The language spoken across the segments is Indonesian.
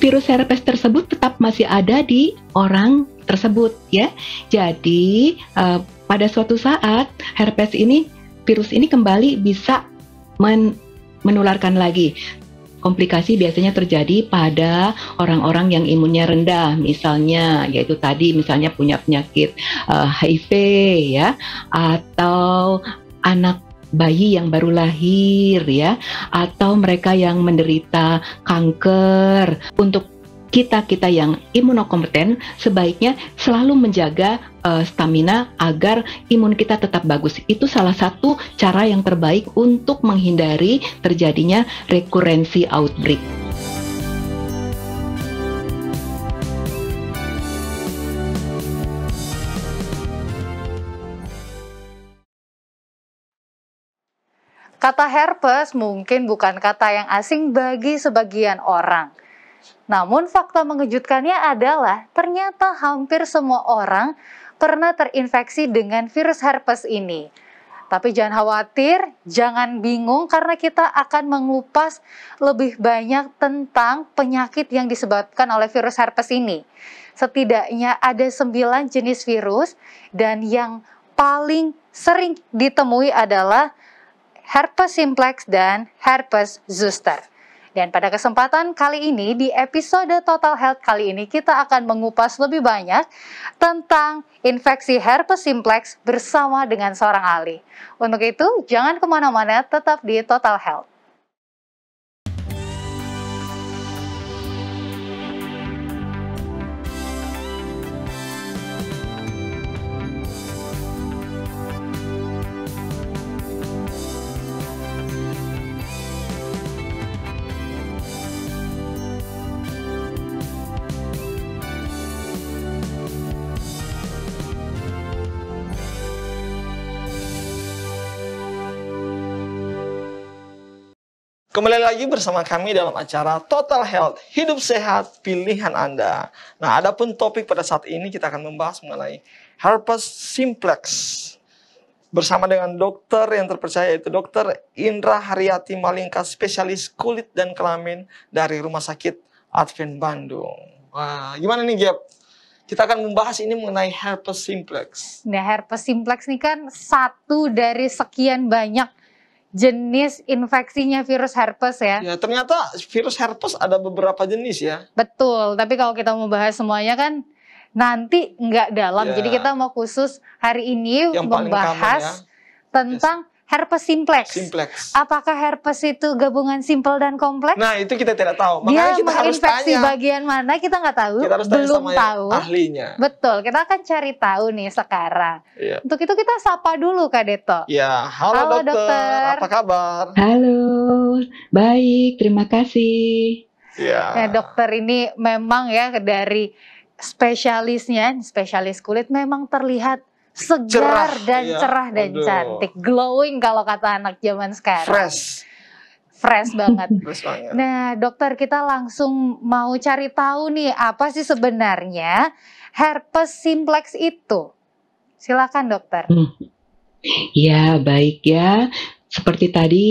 virus herpes tersebut tetap masih ada di orang tersebut ya. Jadi uh, pada suatu saat herpes ini virus ini kembali bisa men menularkan lagi. Komplikasi biasanya terjadi pada orang-orang yang imunnya rendah, misalnya yaitu tadi misalnya punya penyakit uh, eh, HIV ya atau anak bayi yang baru lahir ya atau mereka yang menderita kanker untuk kita-kita yang imunokompeten sebaiknya selalu menjaga uh, stamina agar imun kita tetap bagus. Itu salah satu cara yang terbaik untuk menghindari terjadinya rekurensi outbreak. Kata herpes mungkin bukan kata yang asing bagi sebagian orang. Namun fakta mengejutkannya adalah ternyata hampir semua orang pernah terinfeksi dengan virus herpes ini. Tapi jangan khawatir, jangan bingung karena kita akan mengupas lebih banyak tentang penyakit yang disebabkan oleh virus herpes ini. Setidaknya ada 9 jenis virus dan yang paling sering ditemui adalah herpes simplex dan herpes zoster. Dan pada kesempatan kali ini di episode Total Health kali ini kita akan mengupas lebih banyak tentang infeksi herpes simplex bersama dengan seorang ahli. Untuk itu jangan kemana-mana tetap di Total Health. Kembali lagi bersama kami dalam acara Total Health, hidup sehat pilihan Anda. Nah, adapun topik pada saat ini kita akan membahas mengenai herpes simplex. Bersama dengan dokter yang terpercaya yaitu Dokter Indra Haryati Malingka, spesialis kulit dan kelamin dari Rumah Sakit Advent Bandung. Wah, gimana nih Gap? kita akan membahas ini mengenai herpes simplex. Nah, herpes simplex ini kan satu dari sekian banyak jenis infeksinya virus herpes ya. Ya, ternyata virus herpes ada beberapa jenis ya. Betul, tapi kalau kita mau bahas semuanya kan nanti nggak dalam. Ya. Jadi kita mau khusus hari ini Yang membahas ya. tentang herpes simplex. Simplex. Apakah herpes itu gabungan simple dan kompleks? Nah itu kita tidak tahu. Makanya Dia kita harus tanya. bagian mana kita nggak tahu. Kita harus tanya belum sama tahu. Ahlinya. Betul. Kita akan cari tahu nih sekarang. Iya. Untuk itu kita sapa dulu Kak Deto. Ya. Halo, Halo dokter. dokter. Apa kabar? Halo. Baik. Terima kasih. Ya. Nah, dokter ini memang ya dari spesialisnya, spesialis kulit memang terlihat segar cerah, dan iya. cerah dan Aduh. cantik, glowing kalau kata anak zaman sekarang. Fresh. Fresh banget. Nah, dokter kita langsung mau cari tahu nih apa sih sebenarnya herpes simplex itu. Silakan dokter. Hmm. Ya, baik ya. Seperti tadi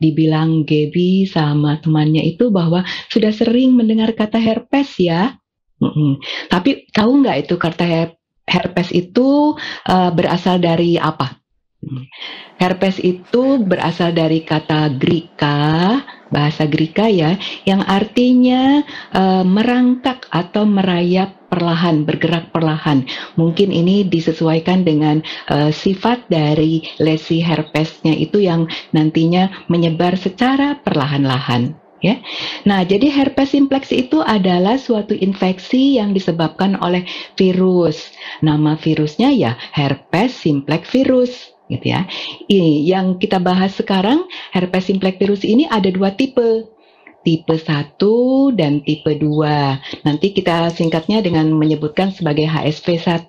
dibilang Gaby sama temannya itu bahwa sudah sering mendengar kata herpes ya. Hmm. Tapi tahu nggak itu kata herpes itu uh, berasal dari apa? Herpes itu berasal dari kata Grika, bahasa Grika ya, yang artinya e, merangkak atau merayap perlahan, bergerak perlahan. Mungkin ini disesuaikan dengan e, sifat dari lesi herpesnya itu yang nantinya menyebar secara perlahan-lahan ya. Nah, jadi herpes simplex itu adalah suatu infeksi yang disebabkan oleh virus. Nama virusnya ya herpes simplex virus gitu ya. Ini yang kita bahas sekarang herpes simplex virus ini ada dua tipe. Tipe 1 dan tipe 2. Nanti kita singkatnya dengan menyebutkan sebagai HSP 1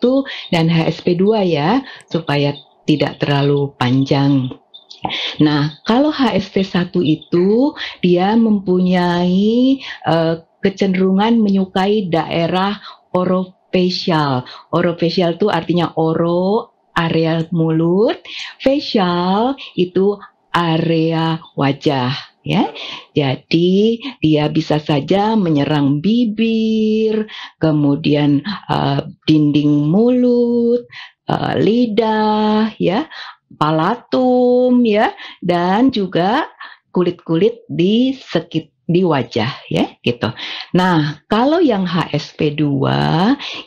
dan HSP 2 ya, supaya tidak terlalu panjang. Nah, kalau HST1 itu dia mempunyai uh, kecenderungan menyukai daerah orofacial. Orofacial itu artinya oro area mulut, facial itu area wajah ya. Jadi dia bisa saja menyerang bibir, kemudian uh, dinding mulut, uh, lidah ya palatum ya dan juga kulit-kulit di sekitar di wajah ya gitu. Nah, kalau yang HSP2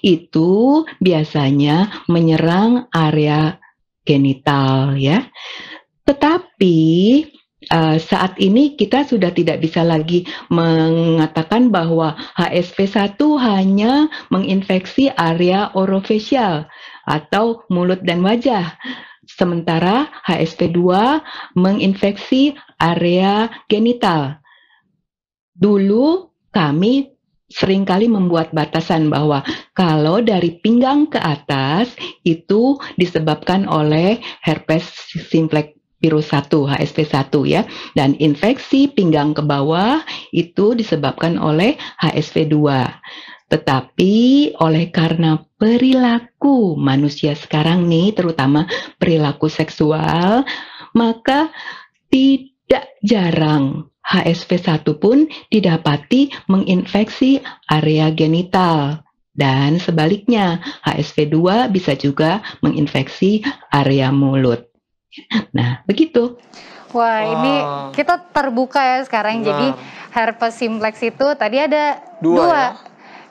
itu biasanya menyerang area genital ya. Tetapi Uh, saat ini kita sudah tidak bisa lagi mengatakan bahwa HSP 1 hanya menginfeksi area orofacial atau mulut dan wajah. Sementara HSV2 menginfeksi area genital. Dulu kami seringkali membuat batasan bahwa kalau dari pinggang ke atas itu disebabkan oleh herpes simplex virus 1, HSV1 ya. Dan infeksi pinggang ke bawah itu disebabkan oleh HSV2. Tetapi oleh karena perilaku manusia sekarang nih, terutama perilaku seksual, maka tidak jarang HSV1 pun didapati menginfeksi area genital. Dan sebaliknya, HSV2 bisa juga menginfeksi area mulut. Nah, begitu. Wah, wow. ini kita terbuka ya sekarang. Wow. Jadi herpes simplex itu tadi ada dua, dua. Ya?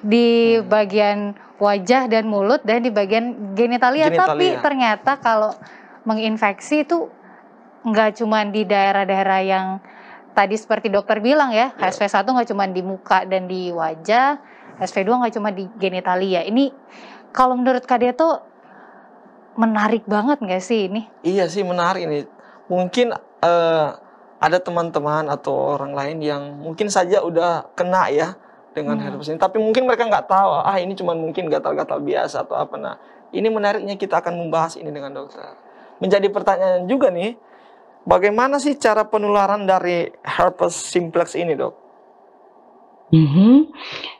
di hmm. bagian wajah dan mulut dan di bagian genitalia, genitalia. tapi ternyata kalau menginfeksi itu nggak cuma di daerah-daerah yang tadi seperti dokter bilang ya, yeah. HSV1 nggak cuma di muka dan di wajah, HSV2 nggak cuma di genitalia. Ini kalau menurut Kak Deto menarik banget nggak sih ini? Iya sih menarik ini. Mungkin uh, ada teman-teman atau orang lain yang mungkin saja udah kena ya, dengan hmm. herpes ini. Tapi mungkin mereka nggak tahu, ah ini cuma mungkin gatal-gatal biasa atau apa. Nah, ini menariknya kita akan membahas ini dengan dokter. Menjadi pertanyaan juga nih, bagaimana sih cara penularan dari herpes simplex ini, dok? Mm -hmm.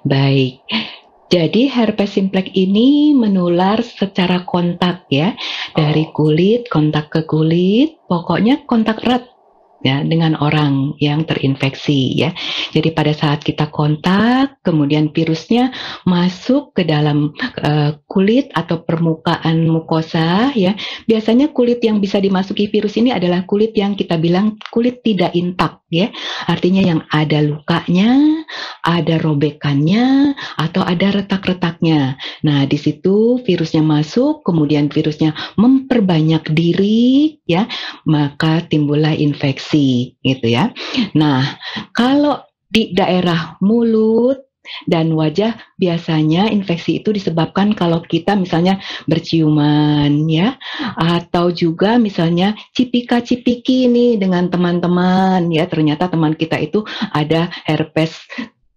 Baik. Jadi herpes simplex ini menular secara kontak ya, dari oh. kulit kontak ke kulit, pokoknya kontak erat ya dengan orang yang terinfeksi ya. Jadi pada saat kita kontak kemudian virusnya masuk ke dalam uh, kulit atau permukaan mukosa ya. Biasanya kulit yang bisa dimasuki virus ini adalah kulit yang kita bilang kulit tidak intak ya. Artinya yang ada lukanya, ada robekannya atau ada retak-retaknya. Nah, di situ virusnya masuk kemudian virusnya memperbanyak diri ya, maka timbullah infeksi komunikasi gitu ya. Nah, kalau di daerah mulut dan wajah biasanya infeksi itu disebabkan kalau kita misalnya berciuman ya atau juga misalnya cipika-cipiki nih dengan teman-teman ya ternyata teman kita itu ada herpes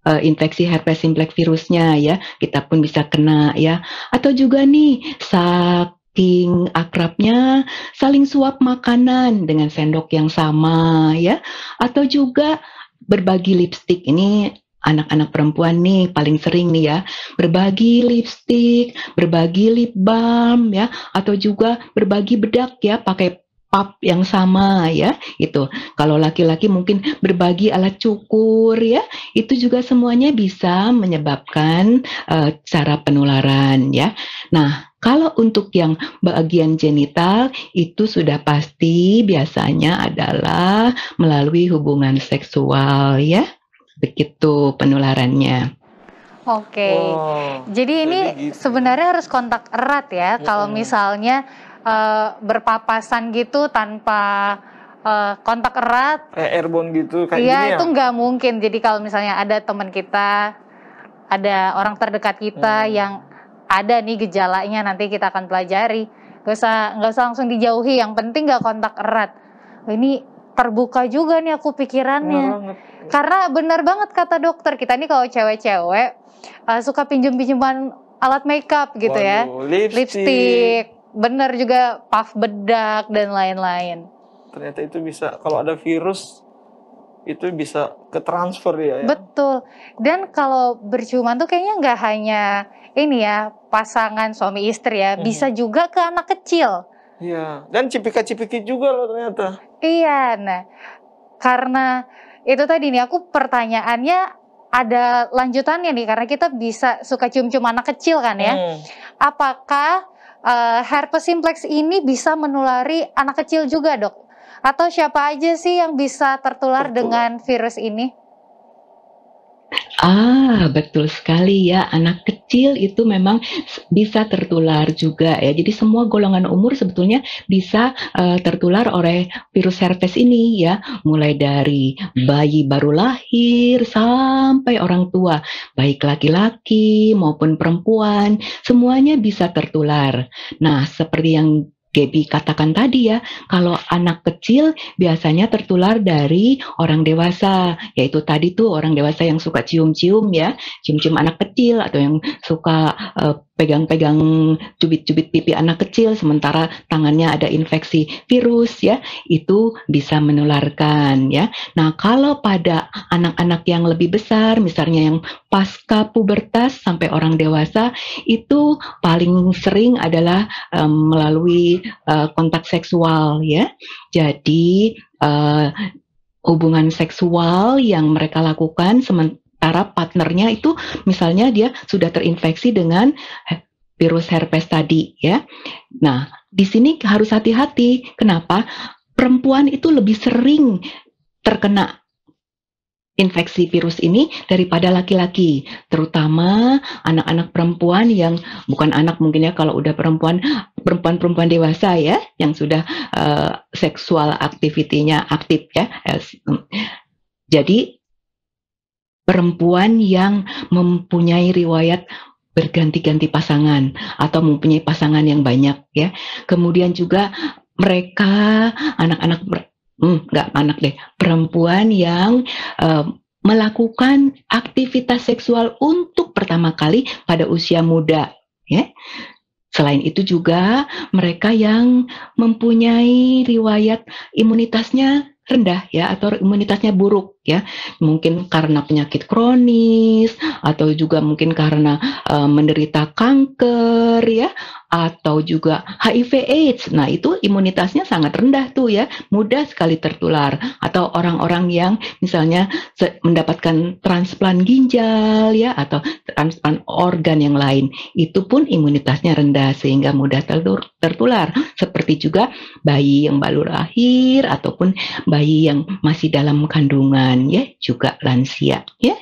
eh, infeksi herpes simplex virusnya ya kita pun bisa kena ya atau juga nih sak saking akrabnya saling suap makanan dengan sendok yang sama ya atau juga berbagi lipstik ini anak-anak perempuan nih paling sering nih ya berbagi lipstik, berbagi lip balm ya atau juga berbagi bedak ya pakai pap yang sama ya itu kalau laki-laki mungkin berbagi alat cukur ya itu juga semuanya bisa menyebabkan uh, cara penularan ya nah kalau untuk yang bagian genital itu sudah pasti biasanya adalah melalui hubungan seksual ya. Begitu penularannya. Oke. Okay. Wow. Jadi ini Jadi gitu. sebenarnya harus kontak erat ya wow. Iya. kalau misalnya uh, berpapasan gitu tanpa eh, kontak erat. Kayak airborne gitu kayak Iya, ya? itu nggak mungkin. Jadi kalau misalnya ada teman kita, ada orang terdekat kita hmm. yang ada nih gejalanya nanti kita akan pelajari. Gak usah gak usah langsung dijauhi, yang penting gak kontak erat. Ini terbuka juga nih aku pikirannya. Karena benar banget kata dokter kita nih kalau cewek-cewek uh, suka pinjam-pinjaman alat makeup gitu ya. Waduh, ya. Lipstick. lipstick. Bener juga puff bedak dan lain-lain. Ternyata itu bisa kalau ada virus itu bisa ke transfer ya, ya. Betul. Dan kalau berciuman tuh kayaknya nggak hanya ini ya pasangan suami istri ya, hmm. bisa juga ke anak kecil. Iya, dan cipika-cipiki juga loh ternyata. Iya, nah karena itu tadi nih aku pertanyaannya ada lanjutannya nih karena kita bisa suka cium-cium anak kecil kan ya. Hmm. Apakah uh, herpes simplex ini bisa menulari anak kecil juga, Dok? Atau siapa aja sih yang bisa tertular tertular. dengan virus ini? Ah, betul sekali ya. Anak kecil itu memang bisa tertular juga ya. Jadi semua golongan umur sebetulnya bisa uh, tertular oleh virus herpes ini ya, mulai dari bayi baru lahir sampai orang tua, baik laki-laki maupun perempuan, semuanya bisa tertular. Nah, seperti yang Gaby katakan tadi ya, kalau anak kecil biasanya tertular dari orang dewasa, yaitu tadi tuh orang dewasa yang suka cium-cium ya, cium-cium anak kecil atau yang suka uh, pegang-pegang cubit-cubit pipi anak kecil sementara tangannya ada infeksi virus ya itu bisa menularkan ya. Nah, kalau pada anak-anak yang lebih besar misalnya yang pasca pubertas sampai orang dewasa itu paling sering adalah um, melalui uh, kontak seksual ya. Jadi uh, hubungan seksual yang mereka lakukan antara partnernya itu misalnya dia sudah terinfeksi dengan virus herpes tadi ya. Nah, di sini harus hati-hati. Kenapa? Perempuan itu lebih sering terkena infeksi virus ini daripada laki-laki, terutama anak-anak perempuan yang bukan anak mungkin ya kalau udah perempuan perempuan-perempuan dewasa ya yang sudah uh, seksual aktivitinya aktif ya. Eh, hmm. Jadi perempuan yang mempunyai riwayat berganti-ganti pasangan atau mempunyai pasangan yang banyak ya. Kemudian juga mereka anak-anak hmm, nggak anak deh perempuan yang uh, melakukan aktivitas seksual untuk pertama kali pada usia muda ya. Selain itu juga mereka yang mempunyai riwayat imunitasnya rendah ya atau imunitasnya buruk ya mungkin karena penyakit kronis atau juga mungkin karena uh, menderita kanker ya atau juga HIV AIDS nah itu imunitasnya sangat rendah tuh ya mudah sekali tertular atau orang-orang yang misalnya mendapatkan transplant ginjal ya atau transplant organ yang lain itu pun imunitasnya rendah sehingga mudah tertular seperti juga bayi yang baru lahir ataupun bayi yang masih dalam kandungan ya juga lansia ya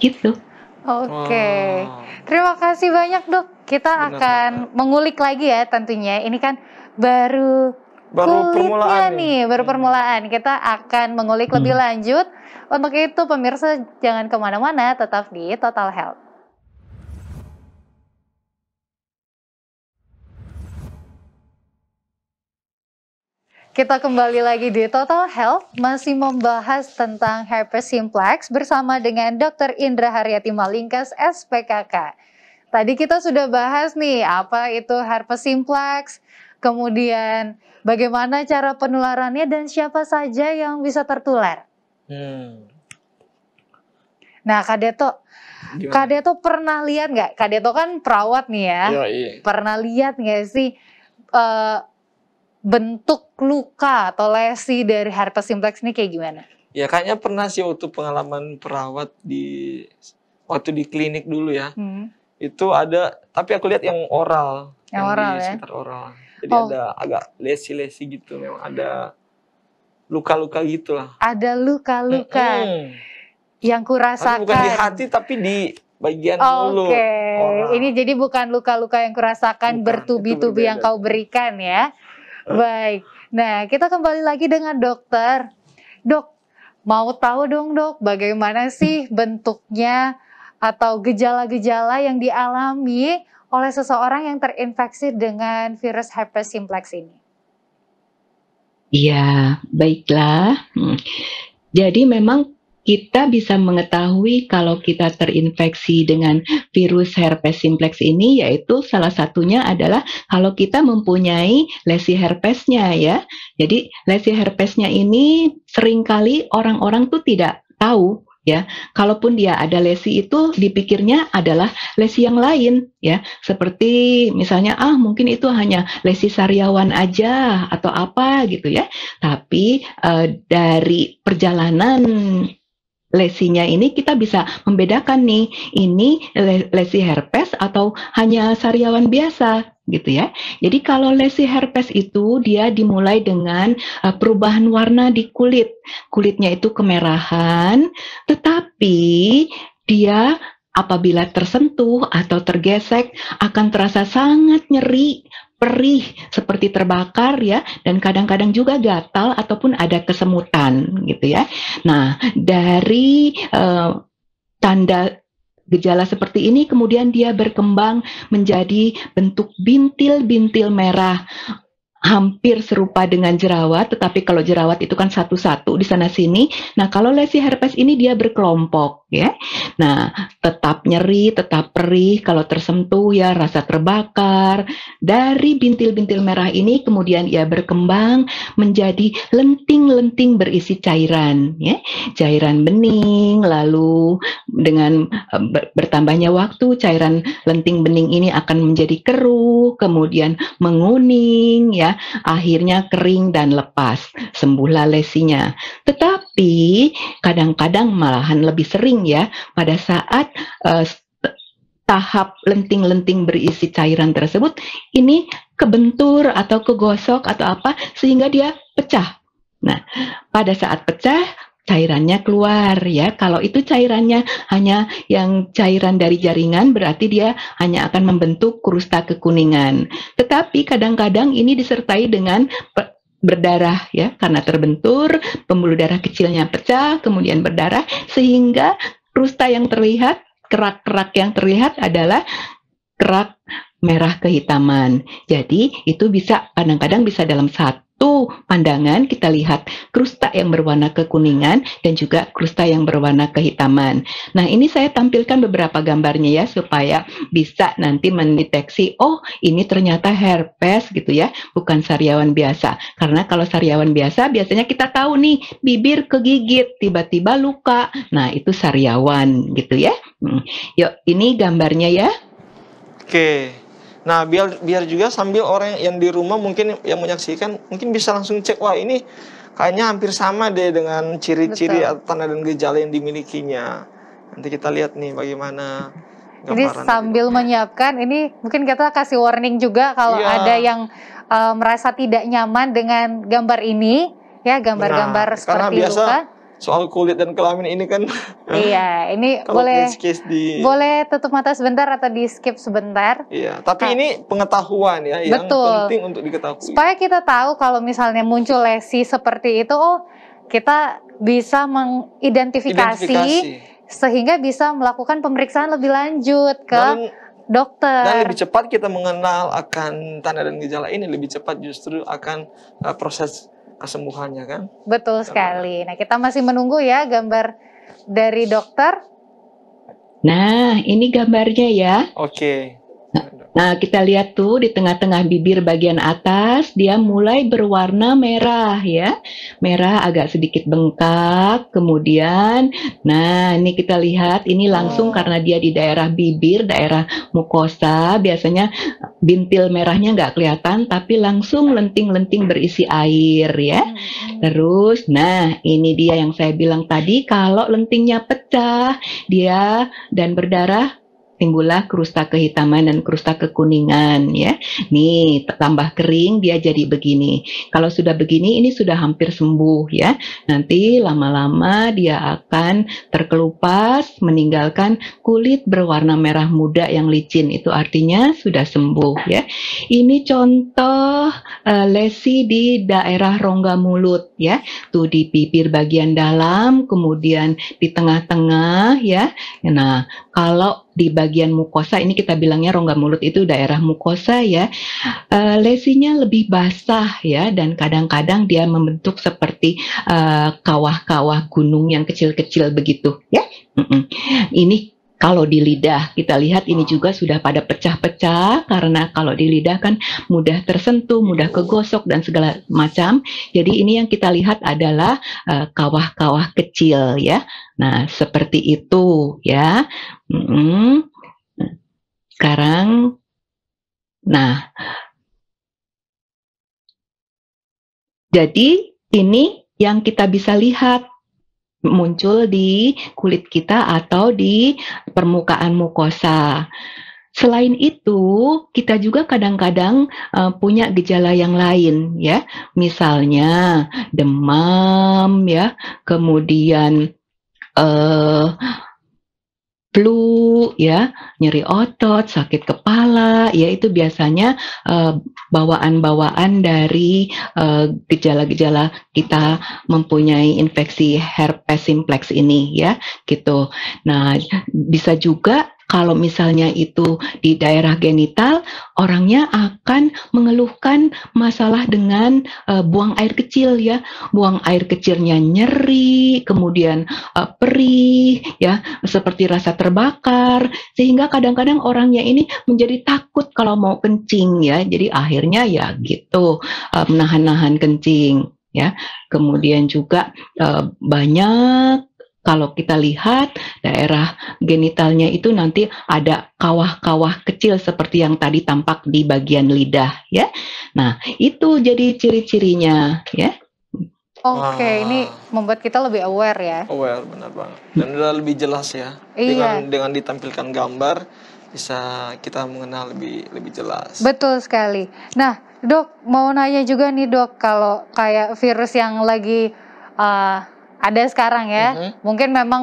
gitu. Oke, wow. terima kasih banyak dok. Kita Benar, akan mengulik lagi ya tentunya. Ini kan baru, baru kulitnya permulaan nih, baru hmm. permulaan. Kita akan mengulik hmm. lebih lanjut. Untuk itu pemirsa jangan kemana-mana, tetap di Total Health. Kita kembali lagi di Total Health masih membahas tentang herpes simplex bersama dengan Dr. Indra Haryati Malingkas SPKK. Tadi kita sudah bahas nih apa itu herpes simplex, kemudian bagaimana cara penularannya dan siapa saja yang bisa tertular. Hmm. Nah, Kak Deto, Kak Deto pernah lihat nggak? Kak Deto kan perawat nih ya. Yoi. Pernah lihat nggak sih uh, bentuk luka atau lesi dari herpes simplex ini kayak gimana? Ya kayaknya pernah sih waktu pengalaman perawat di waktu di klinik dulu ya. Hmm. Itu ada tapi aku lihat yang oral. Yang, yang oral di ya. sekitar oral. Jadi oh. ada agak lesi-lesi gitu memang ada luka-luka gitu lah. Ada luka-luka. Hmm. Yang kurasakan. Tapi bukan di hati tapi di bagian okay. mulut. Oke. Ini jadi bukan luka-luka yang kurasakan bertubi-tubi yang kau berikan ya. Baik. Nah, kita kembali lagi dengan dokter. Dok, mau tahu dong, Dok, bagaimana sih bentuknya atau gejala-gejala yang dialami oleh seseorang yang terinfeksi dengan virus herpes simplex ini? Iya, baiklah. Hmm. Jadi memang kita bisa mengetahui kalau kita terinfeksi dengan virus herpes simplex ini yaitu salah satunya adalah kalau kita mempunyai lesi herpesnya ya. Jadi lesi herpesnya ini seringkali orang-orang tuh tidak tahu ya. Kalaupun dia ada lesi itu dipikirnya adalah lesi yang lain ya. Seperti misalnya ah mungkin itu hanya lesi sariawan aja atau apa gitu ya. Tapi uh, dari perjalanan lesinya ini kita bisa membedakan nih ini lesi herpes atau hanya sariawan biasa gitu ya. Jadi kalau lesi herpes itu dia dimulai dengan uh, perubahan warna di kulit. Kulitnya itu kemerahan, tetapi dia apabila tersentuh atau tergesek akan terasa sangat nyeri, perih seperti terbakar ya dan kadang-kadang juga gatal ataupun ada kesemutan gitu ya. Nah, dari uh, tanda gejala seperti ini kemudian dia berkembang menjadi bentuk bintil-bintil merah hampir serupa dengan jerawat, tetapi kalau jerawat itu kan satu-satu di sana sini. Nah, kalau lesi herpes ini dia berkelompok ya. Nah, tetap nyeri, tetap perih kalau tersentuh ya, rasa terbakar. Dari bintil-bintil merah ini kemudian ia berkembang menjadi lenting-lenting berisi cairan ya. Cairan bening lalu dengan e, bertambahnya waktu cairan lenting bening ini akan menjadi keruh, kemudian menguning ya akhirnya kering dan lepas, sembuhlah lesinya. Tetapi kadang-kadang malahan lebih sering ya pada saat uh, tahap lenting-lenting berisi cairan tersebut ini kebentur atau kegosok atau apa sehingga dia pecah. Nah, pada saat pecah cairannya keluar ya. Kalau itu cairannya hanya yang cairan dari jaringan berarti dia hanya akan membentuk krusta kekuningan. Tetapi kadang-kadang ini disertai dengan berdarah ya karena terbentur pembuluh darah kecilnya pecah kemudian berdarah sehingga krusta yang terlihat kerak-kerak yang terlihat adalah kerak merah kehitaman. Jadi itu bisa kadang-kadang bisa dalam satu satu pandangan kita lihat krusta yang berwarna kekuningan dan juga krusta yang berwarna kehitaman. Nah, ini saya tampilkan beberapa gambarnya ya supaya bisa nanti mendeteksi oh, ini ternyata herpes gitu ya, bukan sariawan biasa. Karena kalau sariawan biasa biasanya kita tahu nih bibir kegigit, tiba-tiba luka. Nah, itu sariawan gitu ya. Hmm. Yuk, ini gambarnya ya. Oke. Okay. Nah, biar biar juga sambil orang yang di rumah mungkin yang menyaksikan mungkin bisa langsung cek wah ini kayaknya hampir sama deh dengan ciri-ciri atau tanda dan gejala yang dimilikinya. Nanti kita lihat nih bagaimana jadi sambil itu. menyiapkan ini mungkin kita kasih warning juga kalau ya. ada yang e, merasa tidak nyaman dengan gambar ini ya gambar-gambar nah, seperti biasa, luka soal kulit dan kelamin ini kan. Iya, ini boleh di... boleh tutup mata sebentar atau di skip sebentar. Iya, tapi nah, ini pengetahuan ya betul. penting untuk diketahui. Supaya kita tahu kalau misalnya muncul lesi seperti itu, oh kita bisa mengidentifikasi sehingga bisa melakukan pemeriksaan lebih lanjut ke dan, dokter. Dan lebih cepat kita mengenal akan tanda dan gejala ini lebih cepat justru akan uh, proses kesembuhannya kan. Betul sekali. Nah, kita masih menunggu ya gambar dari dokter. Nah, ini gambarnya ya. Oke. Okay. Nah, kita lihat tuh di tengah-tengah bibir bagian atas, dia mulai berwarna merah ya. Merah agak sedikit bengkak, kemudian, nah ini kita lihat, ini langsung oh. karena dia di daerah bibir, daerah mukosa, biasanya bintil merahnya nggak kelihatan, tapi langsung lenting-lenting berisi air ya. Hmm, hmm. Terus, nah ini dia yang saya bilang tadi, kalau lentingnya pecah, dia dan berdarah, timbullah krusta kehitaman dan krusta kekuningan ya. Nih, tambah kering dia jadi begini. Kalau sudah begini ini sudah hampir sembuh ya. Nanti lama-lama dia akan terkelupas, meninggalkan kulit berwarna merah muda yang licin. Itu artinya sudah sembuh ya. Ini contoh uh, lesi di daerah rongga mulut ya. Tuh di pipir bagian dalam, kemudian di tengah-tengah ya. Nah, kalau di bagian mukosa ini kita bilangnya rongga mulut itu daerah mukosa ya uh, eh, lesinya lebih basah ya dan kadang-kadang dia membentuk seperti eh, kawah-kawah uh, gunung yang kecil-kecil begitu ya mm -mm. ini kalau di lidah kita lihat ini juga sudah pada pecah-pecah karena kalau di lidah kan mudah tersentuh, mudah kegosok dan segala macam. Jadi ini yang kita lihat adalah kawah eh, kawah-kawah kecil ya. Nah seperti itu ya. -hmm. Sekarang, nah. Jadi ini yang kita bisa lihat muncul di kulit kita atau di permukaan mukosa. Selain itu, kita juga kadang-kadang uh, punya gejala yang lain ya. Misalnya demam ya, kemudian uh, flu ya, nyeri otot, sakit kepala, ya itu biasanya bawaan eh, bawaan-bawaan dari gejala eh, gejala-gejala kita mempunyai infeksi herpes simplex ini ya, gitu. Nah, bisa juga kalau misalnya itu di daerah genital, orangnya akan mengeluhkan masalah dengan uh, buang air kecil ya. Buang air kecilnya nyeri, kemudian uh, perih ya, seperti rasa terbakar sehingga kadang-kadang orangnya ini menjadi takut kalau mau kencing ya. Jadi akhirnya ya gitu uh, menahan-nahan kencing ya. Kemudian juga uh, banyak kalau kita lihat daerah genitalnya itu nanti ada kawah-kawah kecil seperti yang tadi tampak di bagian lidah ya. Nah, itu jadi ciri-cirinya ya. Oke, okay, ah. ini membuat kita lebih aware ya. Aware benar banget. Dan udah lebih jelas ya. Iya. Dengan dengan ditampilkan gambar bisa kita mengenal lebih lebih jelas. Betul sekali. Nah, Dok, mau nanya juga nih, Dok, kalau kayak virus yang lagi uh, ada sekarang ya. Mm -hmm. Mungkin memang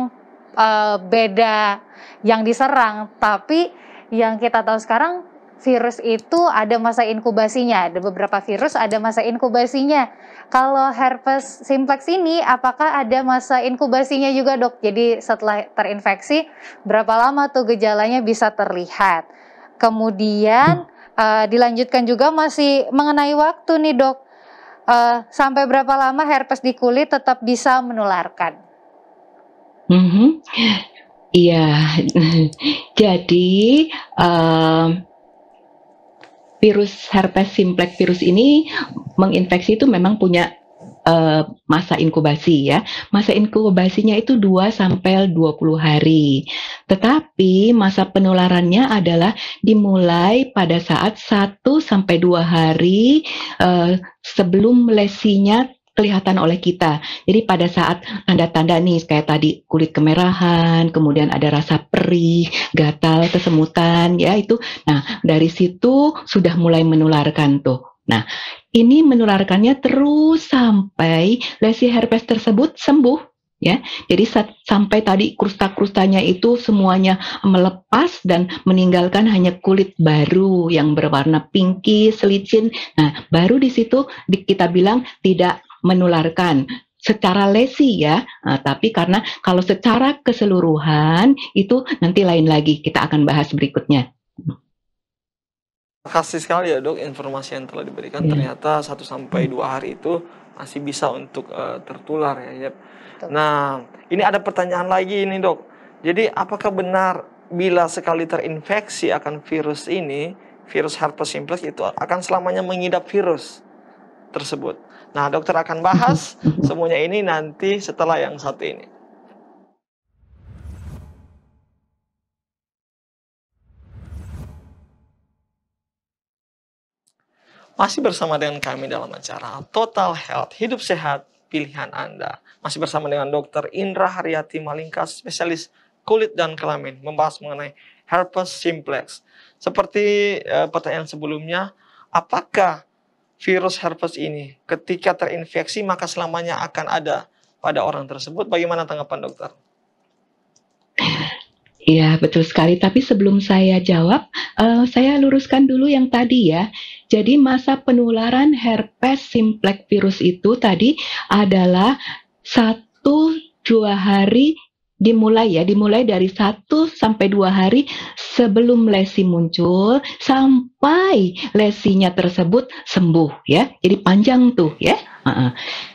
uh, beda yang diserang, tapi yang kita tahu sekarang virus itu ada masa inkubasinya. Ada beberapa virus ada masa inkubasinya. Kalau herpes simplex ini apakah ada masa inkubasinya juga, Dok? Jadi setelah terinfeksi berapa lama tuh gejalanya bisa terlihat? Kemudian uh, dilanjutkan juga masih mengenai waktu nih, Dok uh, sampai berapa lama herpes di kulit tetap bisa menularkan? Mm -hmm. Iya, jadi um, virus herpes simplex virus ini menginfeksi itu memang punya Eh, masa inkubasi ya. Masa inkubasinya itu 2 sampai 20 hari. Tetapi masa penularannya adalah dimulai pada saat 1 sampai 2 hari uh, sebelum lesinya kelihatan oleh kita. Jadi pada saat tanda-tanda nih kayak tadi kulit kemerahan, kemudian ada rasa perih, gatal, kesemutan ya itu. Nah, dari situ sudah mulai menularkan tuh Nah, ini menularkannya terus sampai lesi herpes tersebut sembuh ya. Jadi sampai tadi krusta-krustanya itu semuanya melepas dan meninggalkan hanya kulit baru yang berwarna pinky, selicin. Nah, baru di situ kita bilang tidak menularkan secara lesi ya, nah, tapi karena kalau secara keseluruhan itu nanti lain lagi kita akan bahas berikutnya kasih sekali ya dok informasi yang telah diberikan yeah. ternyata 1 sampai dua hari itu masih bisa untuk uh, tertular ya Yep. Nah ini ada pertanyaan lagi ini dok. Jadi apakah benar bila sekali terinfeksi akan virus ini virus herpes simplex itu akan selamanya mengidap virus tersebut. Nah dokter akan bahas semuanya ini nanti setelah yang satu ini. Masih bersama dengan kami dalam acara Total Health, Hidup Sehat, Pilihan Anda. Masih bersama dengan Dr. Indra Haryati Malingkas, spesialis kulit dan kelamin, membahas mengenai herpes simplex. Seperti eh, pertanyaan sebelumnya, apakah virus herpes ini ketika terinfeksi maka selamanya akan ada pada orang tersebut? Bagaimana tanggapan dokter? Iya, betul sekali. Tapi sebelum saya jawab, uh, saya luruskan dulu yang tadi ya. Jadi masa penularan herpes simplex virus itu tadi adalah satu dua hari dimulai ya, dimulai dari 1 sampai 2 hari sebelum lesi muncul sampai lesinya tersebut sembuh ya. Jadi panjang tuh ya.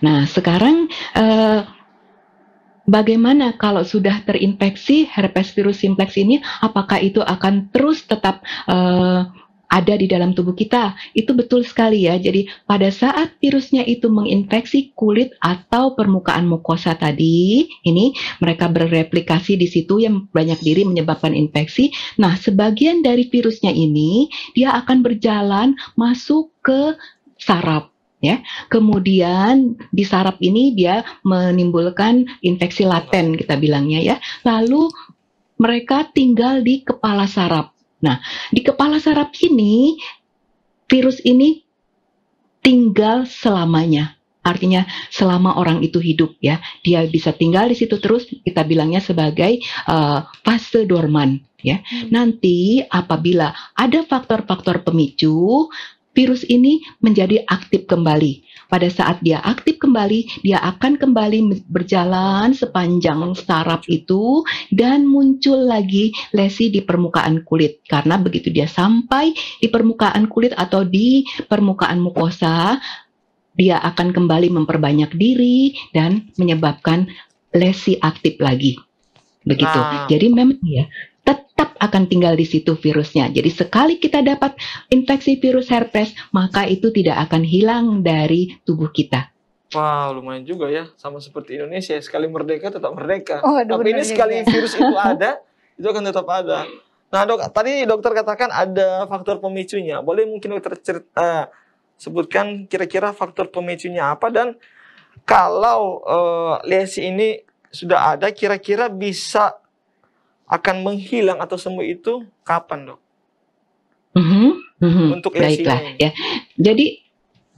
Nah, sekarang uh, bagaimana kalau sudah terinfeksi herpes virus simplex ini, apakah itu akan terus tetap uh, ada di dalam tubuh kita? Itu betul sekali ya. Jadi pada saat virusnya itu menginfeksi kulit atau permukaan mukosa tadi, ini mereka bereplikasi di situ yang banyak diri menyebabkan infeksi. Nah, sebagian dari virusnya ini dia akan berjalan masuk ke saraf ya. Kemudian di saraf ini dia menimbulkan infeksi laten kita bilangnya ya. Lalu mereka tinggal di kepala sarap. Nah, di kepala sarap ini virus ini tinggal selamanya. Artinya selama orang itu hidup ya, dia bisa tinggal di situ terus kita bilangnya sebagai uh, fase dorman ya. Hmm. Nanti apabila ada faktor-faktor pemicu, virus ini menjadi aktif kembali. Pada saat dia aktif kembali, dia akan kembali berjalan sepanjang saraf itu dan muncul lagi lesi di permukaan kulit. Karena begitu dia sampai di permukaan kulit atau di permukaan mukosa, dia akan kembali memperbanyak diri dan menyebabkan lesi aktif lagi begitu. Wow. Jadi memang ya tetap akan tinggal di situ virusnya. Jadi sekali kita dapat infeksi virus herpes, maka itu tidak akan hilang dari tubuh kita. Wah, wow, lumayan juga ya. Sama seperti Indonesia, sekali merdeka tetap merdeka. Oh, aduh, Tapi ini sekali virus itu ada, itu akan tetap ada. Nah, dok, tadi dokter katakan ada faktor pemicunya. Boleh mungkin dokter cerita, eh, sebutkan kira-kira faktor pemicunya apa dan kalau uh, eh, lesi ini sudah ada, kira-kira bisa akan menghilang atau semua itu kapan dok? Mm -hmm. Untuk baiklah ya. Jadi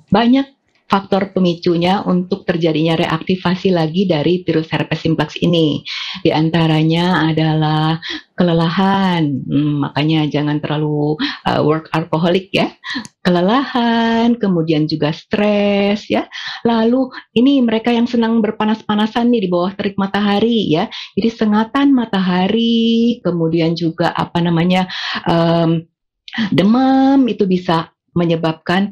banyak faktor pemicunya untuk terjadinya reaktivasi lagi dari virus herpes simplex ini. Di antaranya adalah kelelahan, hmm, makanya jangan terlalu uh, work alkoholik ya. Kelelahan, kemudian juga stres ya. Lalu ini mereka yang senang berpanas-panasan nih di bawah terik matahari ya. Jadi sengatan matahari, kemudian juga apa namanya um, demam itu bisa menyebabkan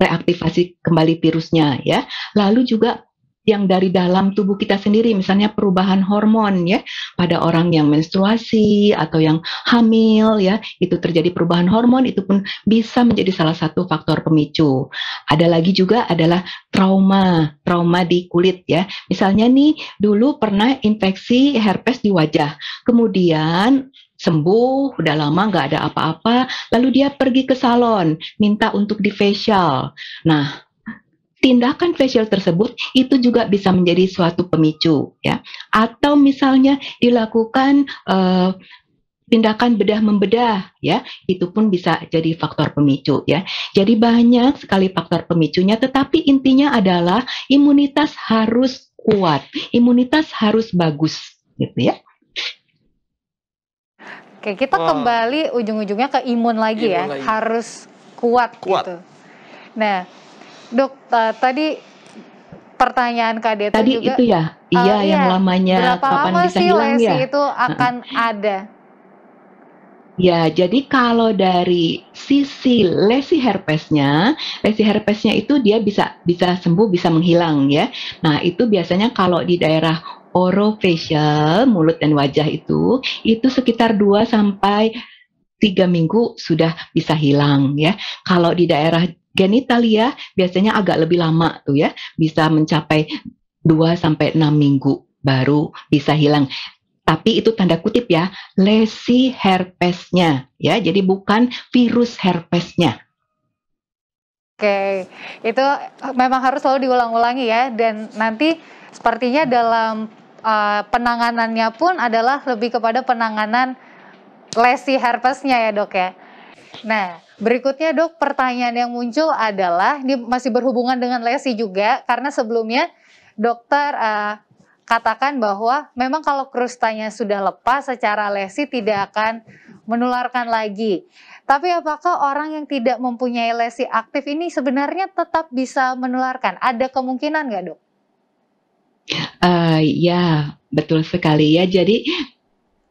reaktivasi kembali virusnya ya. Lalu juga yang dari dalam tubuh kita sendiri, misalnya perubahan hormon ya, pada orang yang menstruasi atau yang hamil ya, itu terjadi perubahan hormon itu pun bisa menjadi salah satu faktor pemicu. Ada lagi juga adalah trauma, trauma di kulit ya. Misalnya nih dulu pernah infeksi herpes di wajah, kemudian sembuh, udah lama nggak ada apa-apa, lalu dia pergi ke salon, minta untuk di facial. Nah, tindakan facial tersebut itu juga bisa menjadi suatu pemicu, ya. Atau misalnya dilakukan uh, tindakan bedah membedah ya itu pun bisa jadi faktor pemicu ya jadi banyak sekali faktor pemicunya tetapi intinya adalah imunitas harus kuat imunitas harus bagus gitu ya Oke, kita oh. kembali ujung-ujungnya ke imun lagi imun ya. Lagi. Harus kuat, kuat gitu. Nah, Dok, tadi pertanyaan Kak Deta tadi juga. Tadi itu ya. Uh, iya, yang iya. lamanya Berapa kapan lama sih lesi ya? itu akan ada? Ya, jadi kalau dari sisi lesi herpesnya, lesi herpesnya itu dia bisa bisa sembuh, bisa menghilang ya. Nah, itu biasanya kalau di daerah orofacial, mulut dan wajah itu, itu sekitar 2 sampai 3 minggu sudah bisa hilang ya. Kalau di daerah genitalia biasanya agak lebih lama tuh ya, bisa mencapai 2 sampai 6 minggu baru bisa hilang tapi itu tanda kutip ya, lesi herpesnya ya. Jadi bukan virus herpesnya. Oke, itu memang harus selalu diulang-ulangi ya dan nanti Sepertinya dalam uh, penanganannya pun adalah lebih kepada penanganan lesi herpesnya ya dok ya. Nah, berikutnya dok pertanyaan yang muncul adalah ini masih berhubungan dengan lesi juga karena sebelumnya dokter uh, katakan bahwa memang kalau krustanya sudah lepas secara lesi tidak akan menularkan lagi. Tapi apakah orang yang tidak mempunyai lesi aktif ini sebenarnya tetap bisa menularkan? Ada kemungkinan nggak dok? Uh, ya, betul sekali ya. Jadi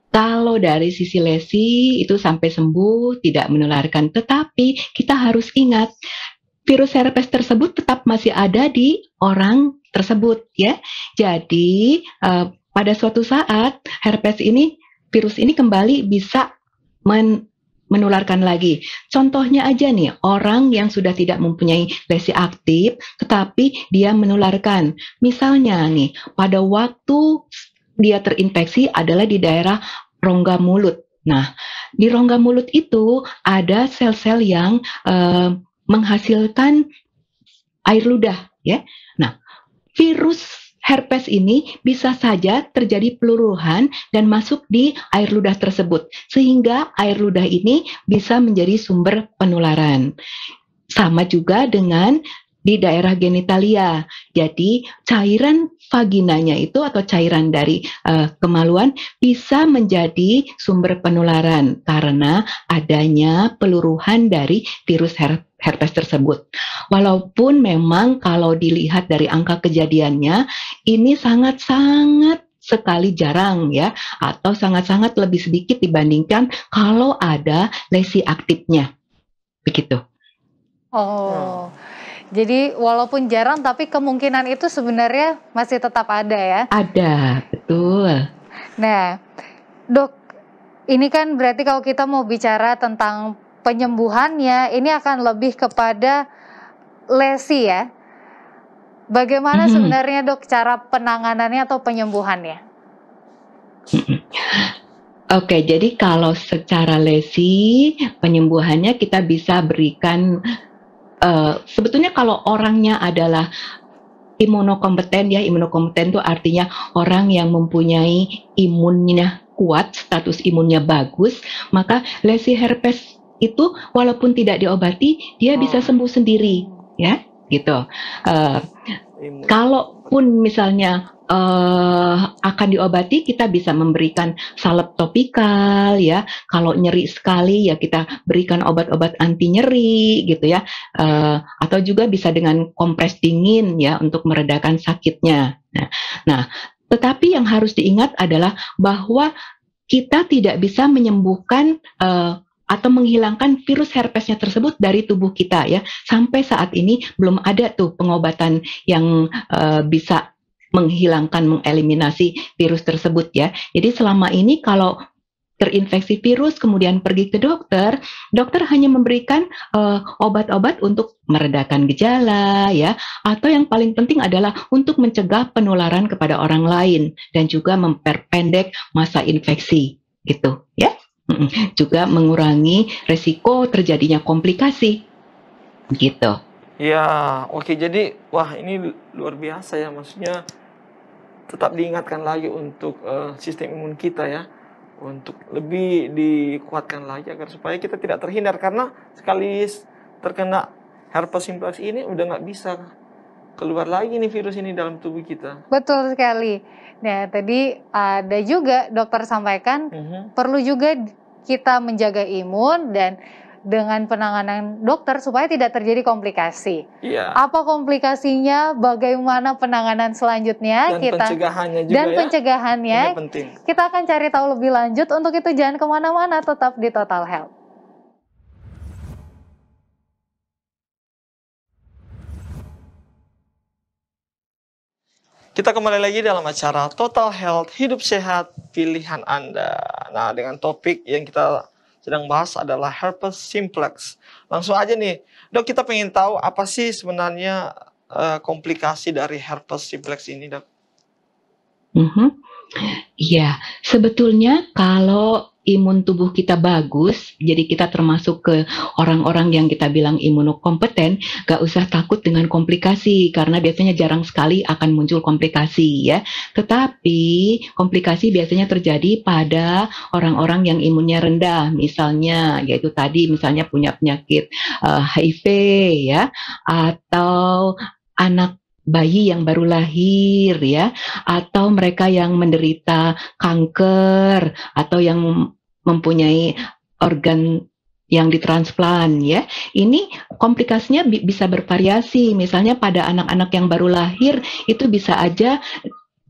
kalau dari sisi lesi itu sampai sembuh tidak menularkan, tetapi kita harus ingat virus herpes tersebut tetap masih ada di orang tersebut ya. Jadi uh, pada suatu saat herpes ini virus ini kembali bisa men menularkan lagi. Contohnya aja nih, orang yang sudah tidak mempunyai lesi aktif, tetapi dia menularkan. Misalnya nih, pada waktu dia terinfeksi adalah di daerah rongga mulut. Nah, di rongga mulut itu ada sel-sel yang eh, menghasilkan air ludah, ya. Nah, virus herpes ini bisa saja terjadi peluruhan dan masuk di air ludah tersebut, sehingga air ludah ini bisa menjadi sumber penularan. Sama juga dengan di daerah genitalia. Jadi cairan vaginanya itu atau cairan dari uh, kemaluan bisa menjadi sumber penularan karena adanya peluruhan dari virus herpes herpes tersebut. Walaupun memang kalau dilihat dari angka kejadiannya ini sangat-sangat sekali jarang ya atau sangat-sangat lebih sedikit dibandingkan kalau ada lesi aktifnya. Begitu. Oh. Ya. Jadi walaupun jarang tapi kemungkinan itu sebenarnya masih tetap ada ya. Ada, betul. Nah, Dok, ini kan berarti kalau kita mau bicara tentang penyembuhannya ini akan lebih kepada lesi ya. Bagaimana -hmm. sebenarnya dok cara penanganannya atau penyembuhannya? Mm-hmm. Oke, jadi kalau secara lesi penyembuhannya kita bisa berikan uh, sebetulnya kalau orangnya adalah imunokompeten ya imunokompeten itu artinya orang yang mempunyai imunnya kuat, status imunnya bagus, maka lesi herpes itu walaupun tidak diobati dia ah. bisa sembuh sendiri ya gitu. Uh, kalaupun misalnya uh, akan diobati kita bisa memberikan salep topikal ya kalau nyeri sekali ya kita berikan obat-obat anti nyeri gitu ya uh, atau juga bisa dengan kompres dingin ya untuk meredakan sakitnya nah, nah tetapi yang harus diingat adalah bahwa kita tidak bisa menyembuhkan uh, atau menghilangkan virus herpesnya tersebut dari tubuh kita ya. Sampai saat ini belum ada tuh pengobatan yang uh, bisa menghilangkan mengeliminasi virus tersebut ya. Jadi selama ini kalau terinfeksi virus kemudian pergi ke dokter, dokter hanya memberikan obat eh, obat-obat untuk meredakan gejala ya atau yang paling penting adalah untuk mencegah penularan kepada orang lain dan juga memperpendek masa infeksi gitu ya. Juga mengurangi resiko terjadinya komplikasi. Gitu. Ya, oke. Jadi, wah ini luar biasa ya. Maksudnya tetap diingatkan lagi untuk uh, sistem imun kita ya untuk lebih dikuatkan lagi agar supaya kita tidak terhindar karena sekali terkena herpes simplex ini udah nggak bisa keluar lagi nih virus ini dalam tubuh kita. Betul sekali. Nah, tadi ada juga dokter sampaikan mm-hmm. perlu juga kita menjaga imun dan dengan penanganan dokter supaya tidak terjadi komplikasi. Iya. Apa komplikasinya? Bagaimana penanganan selanjutnya? Dan kita pencegahannya juga dan ya? pencegahannya. Ini penting. Kita akan cari tahu lebih lanjut. Untuk itu jangan kemana-mana, tetap di Total Health. Kita kembali lagi dalam acara Total Health Hidup Sehat Pilihan Anda. Nah, dengan topik yang kita sedang bahas adalah herpes simplex. Langsung aja nih, dok kita pengen tahu apa sih sebenarnya uh, komplikasi dari herpes simplex ini, dok? Mhm. Iya, mm -hmm. sebetulnya kalau imun tubuh kita bagus, jadi kita termasuk ke orang-orang yang kita bilang imunokompeten, gak usah takut dengan komplikasi karena biasanya jarang sekali akan muncul komplikasi ya. Tetapi komplikasi biasanya terjadi pada orang-orang yang imunnya rendah, misalnya yaitu tadi misalnya punya penyakit uh, eh, HIV ya atau anak bayi yang baru lahir ya atau mereka yang menderita kanker atau yang mempunyai organ yang ditransplant, ya. Ini komplikasinya bi bisa bervariasi. Misalnya pada anak-anak yang baru lahir itu bisa aja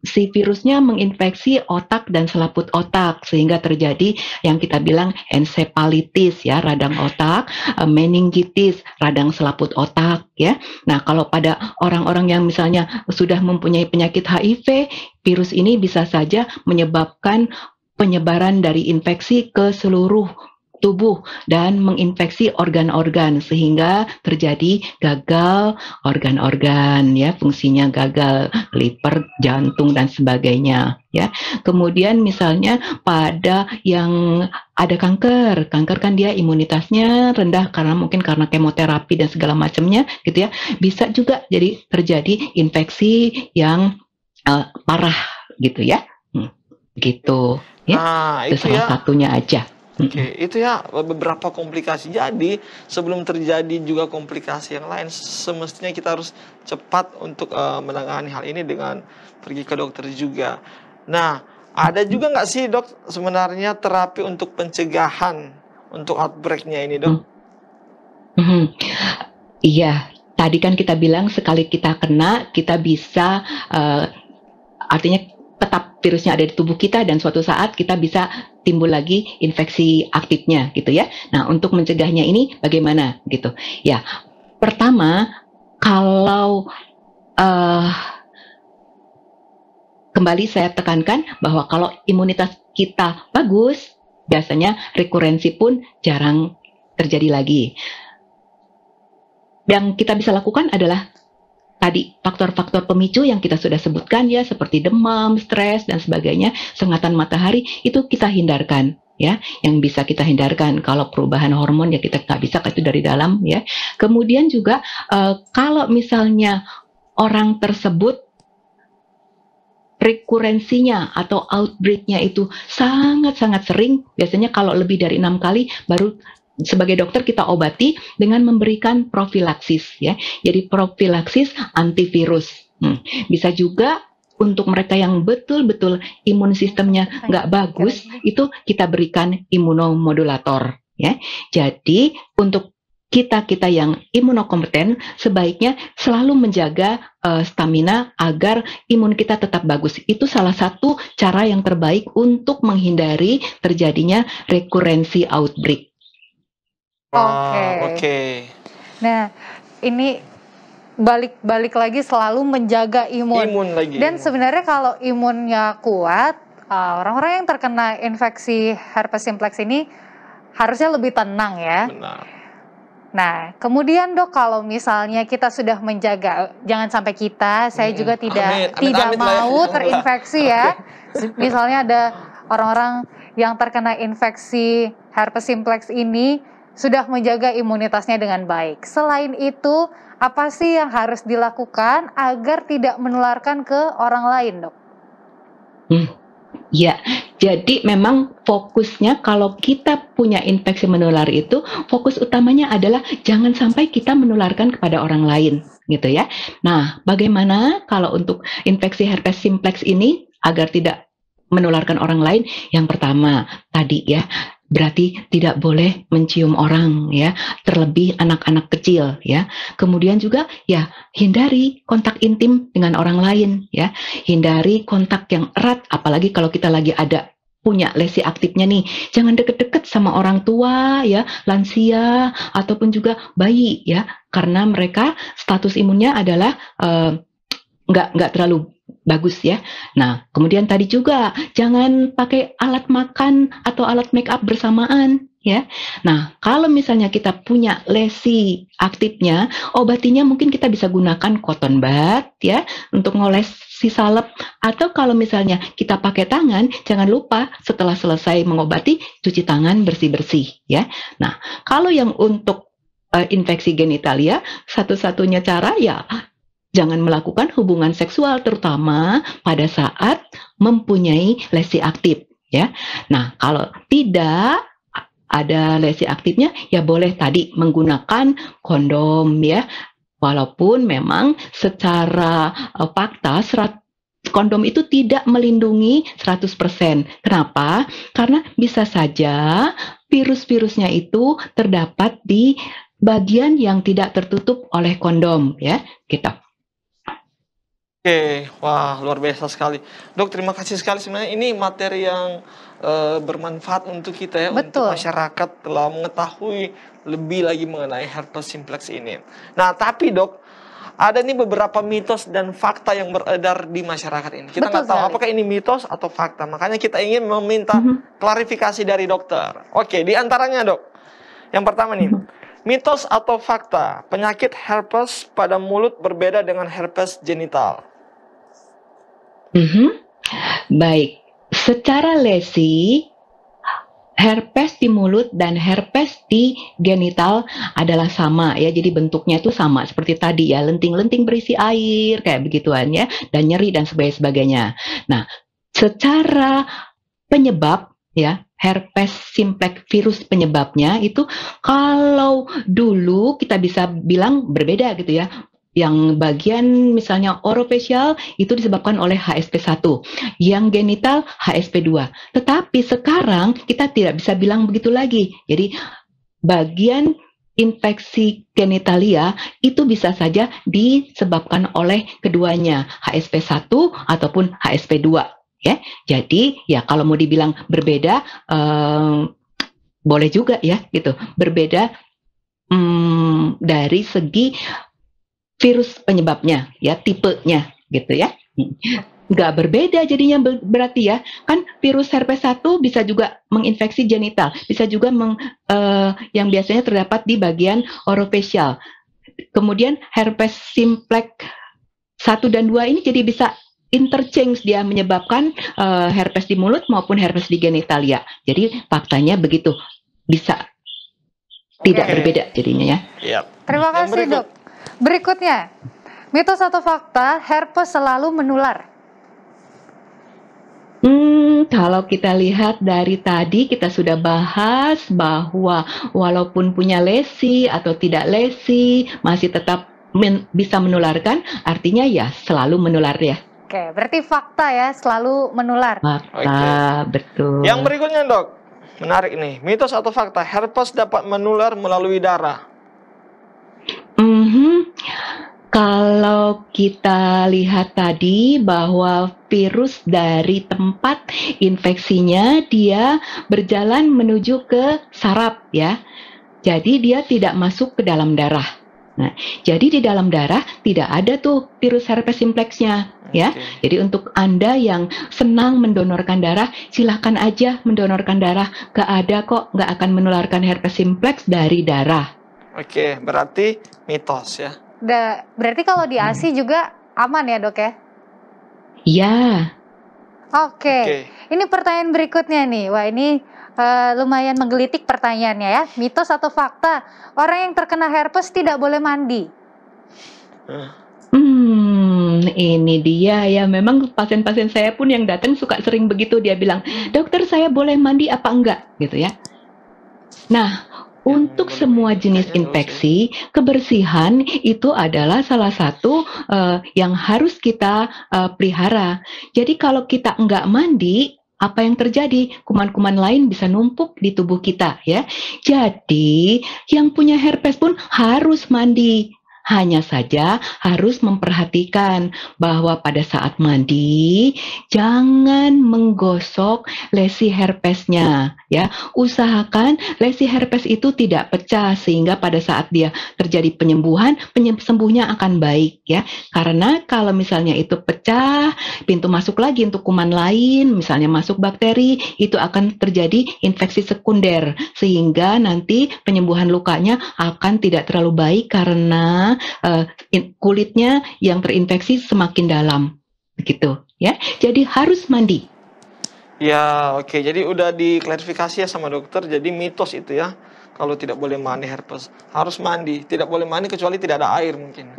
si virusnya menginfeksi otak dan selaput otak sehingga terjadi yang kita bilang encephalitis ya, radang otak, e, meningitis, radang selaput otak ya. Nah, kalau pada orang-orang yang misalnya sudah mempunyai penyakit HIV, virus ini bisa saja menyebabkan penyebaran dari infeksi ke seluruh tubuh dan menginfeksi organ-organ sehingga terjadi gagal organ-organ ya fungsinya gagal liver, jantung dan sebagainya ya. Kemudian misalnya pada yang ada kanker, kanker kan dia imunitasnya rendah karena mungkin karena kemoterapi dan segala macamnya gitu ya. Bisa juga jadi terjadi infeksi yang uh, parah gitu ya gitu ya nah, itu, itu salah ya. satunya aja Oke, okay. itu ya beberapa komplikasi. Jadi, sebelum terjadi juga komplikasi yang lain, semestinya kita harus cepat untuk uh, menangani hal ini dengan pergi ke dokter juga. Nah, ada juga nggak sih dok sebenarnya terapi untuk pencegahan untuk outbreaknya ini dok? mm Hmm. Iya, tadi kan kita bilang sekali kita kena kita bisa, uh, artinya tetap virusnya ada di tubuh kita dan suatu saat kita bisa timbul lagi infeksi aktifnya gitu ya. Nah, untuk mencegahnya ini bagaimana gitu. Ya, pertama kalau uh, kembali saya tekankan bahwa kalau imunitas kita bagus, biasanya rekurensi pun jarang terjadi lagi. Yang kita bisa lakukan adalah tadi faktor-faktor pemicu yang kita sudah sebutkan ya seperti demam, stres dan sebagainya, sengatan matahari itu kita hindarkan ya yang bisa kita hindarkan kalau perubahan hormon ya kita nggak bisa itu dari dalam ya kemudian juga uh, kalau misalnya orang tersebut rekurensinya atau outbreaknya itu sangat-sangat sering. Biasanya kalau lebih dari enam kali baru sebagai dokter kita obati dengan memberikan profilaksis ya. Jadi profilaksis antivirus. Hmm. Bisa juga untuk mereka yang betul-betul imun sistemnya nggak bagus, itu kita berikan imunomodulator. Ya, jadi untuk kita kita yang imunokompeten sebaiknya selalu menjaga uh, stamina agar imun kita tetap bagus. Itu salah satu cara yang terbaik untuk menghindari terjadinya rekurensi outbreak. Oke. Ah, okay. Nah, ini balik-balik lagi selalu menjaga imun. Imun lagi. Dan sebenarnya kalau imunnya kuat, ah, orang-orang yang terkena infeksi herpes simplex ini harusnya lebih tenang ya. Benar. Nah, kemudian dok kalau misalnya kita sudah menjaga, jangan sampai kita, saya hmm. juga tidak amin. Amin, tidak amin ya. mau ya. terinfeksi ya. Misalnya ada orang-orang yang terkena infeksi herpes simplex ini sudah menjaga imunitasnya dengan baik. Selain itu, apa sih yang harus dilakukan agar tidak menularkan ke orang lain, dok? Hmm. Ya, jadi memang fokusnya kalau kita punya infeksi menular itu fokus utamanya adalah jangan sampai kita menularkan kepada orang lain gitu ya. Nah, bagaimana kalau untuk infeksi herpes simplex ini agar tidak menularkan orang lain? Yang pertama, tadi ya, berarti tidak boleh mencium orang ya, terlebih anak-anak kecil ya. Kemudian juga ya hindari kontak intim dengan orang lain ya. Hindari kontak yang erat apalagi kalau kita lagi ada punya lesi aktifnya nih, jangan deket-deket sama orang tua ya, lansia ataupun juga bayi ya, karena mereka status imunnya adalah uh, nggak nggak terlalu bagus ya. Nah, kemudian tadi juga jangan pakai alat makan atau alat make up bersamaan ya. Nah, kalau misalnya kita punya lesi aktifnya, obatinya mungkin kita bisa gunakan cotton bud ya untuk ngoles si salep atau kalau misalnya kita pakai tangan, jangan lupa setelah selesai mengobati cuci tangan bersih-bersih ya. Nah, kalau yang untuk eh, infeksi genitalia, ya, satu-satunya cara ya Jangan melakukan hubungan seksual terutama pada saat mempunyai lesi aktif ya. Nah, kalau tidak ada lesi aktifnya ya boleh tadi menggunakan kondom ya. Walaupun memang secara uh, fakta serat kondom itu tidak melindungi 100%. Kenapa? Karena bisa saja virus-virusnya itu terdapat di bagian yang tidak tertutup oleh kondom ya. Kita gitu. Oke, wah luar biasa sekali. Dok, terima kasih sekali sebenarnya ini materi yang e, bermanfaat untuk kita ya, Betul. untuk masyarakat telah mengetahui lebih lagi mengenai herpes simplex ini. Nah, tapi dok, ada nih beberapa mitos dan fakta yang beredar di masyarakat ini. Kita nggak tahu apakah ini mitos atau fakta. Makanya kita ingin meminta mm -hmm. klarifikasi dari dokter. Oke, di antaranya dok, yang pertama nih. Mhm. Mitos atau fakta, penyakit herpes pada mulut berbeda dengan herpes genital. Mm-hmm. Baik, secara lesi herpes di mulut dan herpes di genital adalah sama ya. Jadi bentuknya itu sama seperti tadi ya, lenting-lenting berisi air kayak begituan ya dan nyeri dan sebagainya. Nah, secara penyebab ya, herpes simplex virus penyebabnya itu kalau dulu kita bisa bilang berbeda gitu ya yang bagian misalnya orofacial itu disebabkan oleh HSP1, yang genital HSP2. Tetapi sekarang kita tidak bisa bilang begitu lagi. Jadi bagian infeksi genitalia itu bisa saja disebabkan oleh keduanya, HSP1 ataupun HSP2 ya. Jadi ya kalau mau dibilang berbeda um, boleh juga ya gitu. Berbeda hmm, dari segi virus penyebabnya ya tipenya gitu ya nggak berbeda jadinya berarti ya kan virus herpes 1 bisa juga menginfeksi genital bisa juga meng, uh, yang biasanya terdapat di bagian orofacial kemudian herpes simplex 1 dan 2 ini jadi bisa interchange dia menyebabkan uh, herpes di mulut maupun herpes di genitalia ya. jadi faktanya begitu bisa okay. tidak berbeda jadinya ya yep. Iya. terima kasih dok Berikutnya, mitos atau fakta herpes selalu menular? Hmm, kalau kita lihat dari tadi kita sudah bahas bahwa walaupun punya lesi atau tidak lesi masih tetap men bisa menularkan, artinya ya selalu menular ya. Oke, berarti fakta ya selalu menular. Fakta, okay. betul. Yang berikutnya dok, menarik nih, mitos atau fakta herpes dapat menular melalui darah. Mm -hmm. Kalau kita lihat tadi bahwa virus dari tempat infeksinya dia berjalan menuju ke saraf ya. Jadi dia tidak masuk ke dalam darah. Nah, jadi di dalam darah tidak ada tuh virus herpes simplexnya ya. Jadi untuk Anda yang senang mendonorkan darah, silahkan aja mendonorkan darah. Gak ada kok, gak akan menularkan herpes simplex dari darah Oke, berarti mitos ya. Da, berarti kalau di ASI hmm. juga aman ya dok ya? Iya. Oke. Okay. Okay. Ini pertanyaan berikutnya nih. Wah ini uh, lumayan menggelitik pertanyaannya ya. Mitos atau fakta orang yang terkena herpes tidak boleh mandi? Hmm, ini dia ya. Memang pasien-pasien saya pun yang datang suka sering begitu dia bilang, dokter saya boleh mandi apa enggak gitu ya. Nah, untuk semua jenis infeksi, kebersihan itu adalah salah satu uh, yang harus kita uh, pelihara. Jadi kalau kita nggak mandi, apa yang terjadi? Kuman-kuman lain bisa numpuk di tubuh kita ya. Jadi yang punya herpes pun harus mandi. Hanya saja harus memperhatikan bahwa pada saat mandi jangan menggosok lesi herpesnya ya. Usahakan lesi herpes itu tidak pecah sehingga pada saat dia terjadi penyembuhan, penyembuhnya akan baik ya. Karena kalau misalnya itu pecah, pintu masuk lagi untuk kuman lain, misalnya masuk bakteri, itu akan terjadi infeksi sekunder sehingga nanti penyembuhan lukanya akan tidak terlalu baik karena uh, in, kulitnya yang terinfeksi semakin dalam begitu ya. Jadi harus mandi. Ya, oke. Okay. Jadi udah diklarifikasi ya sama dokter. Jadi mitos itu ya kalau tidak boleh mandi herpes harus mandi tidak boleh mandi kecuali tidak ada air mungkin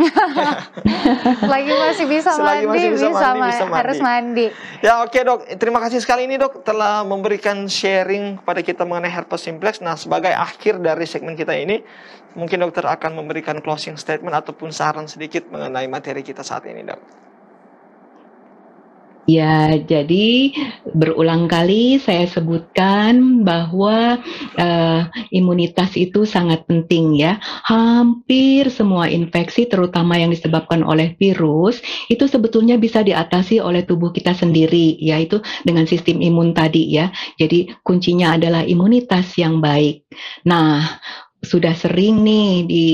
lagi masih bisa Selagi mandi masih bisa, bisa, mandi, ma bisa mandi harus mandi ya oke okay, dok terima kasih sekali ini dok telah memberikan sharing kepada kita mengenai herpes simplex nah sebagai akhir dari segmen kita ini mungkin dokter akan memberikan closing statement ataupun saran sedikit mengenai materi kita saat ini dok Ya, jadi berulang kali saya sebutkan bahwa uh, imunitas itu sangat penting ya. Hampir semua infeksi terutama yang disebabkan oleh virus itu sebetulnya bisa diatasi oleh tubuh kita sendiri yaitu dengan sistem imun tadi ya. Jadi kuncinya adalah imunitas yang baik. Nah, sudah sering nih di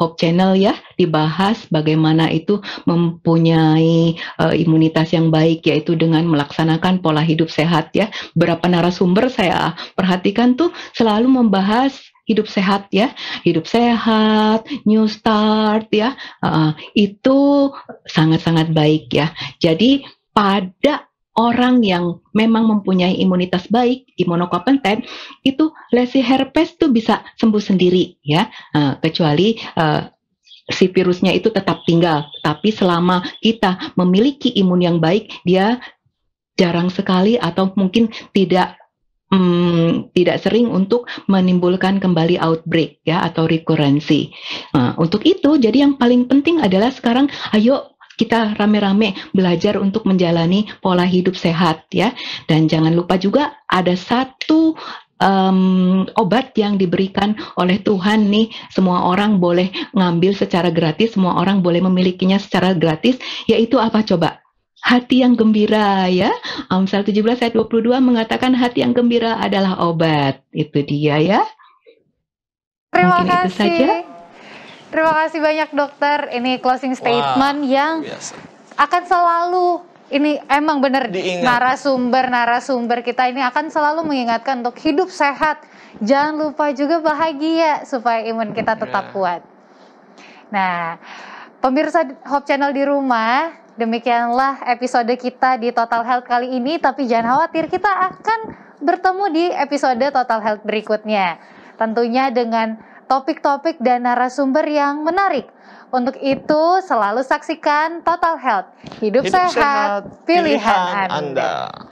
Hope Channel ya dibahas bagaimana itu mempunyai uh, imunitas yang baik yaitu dengan melaksanakan pola hidup sehat ya. Berapa narasumber saya perhatikan tuh selalu membahas hidup sehat ya, hidup sehat, new start ya, uh, itu sangat-sangat baik ya. Jadi pada orang yang memang mempunyai imunitas baik, imunokompeten, itu lesi herpes tuh bisa sembuh sendiri ya, uh, kecuali uh, si virusnya itu tetap tinggal. Tapi selama kita memiliki imun yang baik, dia jarang sekali atau mungkin tidak hmm, tidak sering untuk menimbulkan kembali outbreak ya atau rekurensi. Nah, eh, untuk itu, jadi yang paling penting adalah sekarang ayo kita rame-rame belajar untuk menjalani pola hidup sehat ya. Dan jangan lupa juga ada satu um, obat yang diberikan oleh Tuhan nih semua orang boleh ngambil secara gratis, semua orang boleh memilikinya secara gratis, yaitu apa coba? Hati yang gembira ya. Amsal 17 ayat 22 mengatakan hati yang gembira adalah obat. Itu dia ya. Terima Mungkin kasih. itu saja. Terima kasih banyak dokter. Ini closing statement wow, yang biasa. akan selalu ini emang benar narasumber narasumber kita ini akan selalu mengingatkan untuk hidup sehat. Jangan lupa juga bahagia supaya imun kita tetap iya. kuat. Nah, pemirsa Hope Channel di rumah, demikianlah episode kita di Total Health kali ini. Tapi jangan khawatir, kita akan bertemu di episode Total Health berikutnya. Tentunya dengan topik-topik dan narasumber yang menarik. Untuk itu, selalu saksikan Total Health, hidup, hidup sehat, sehat pilihan, pilihan Anda. anda.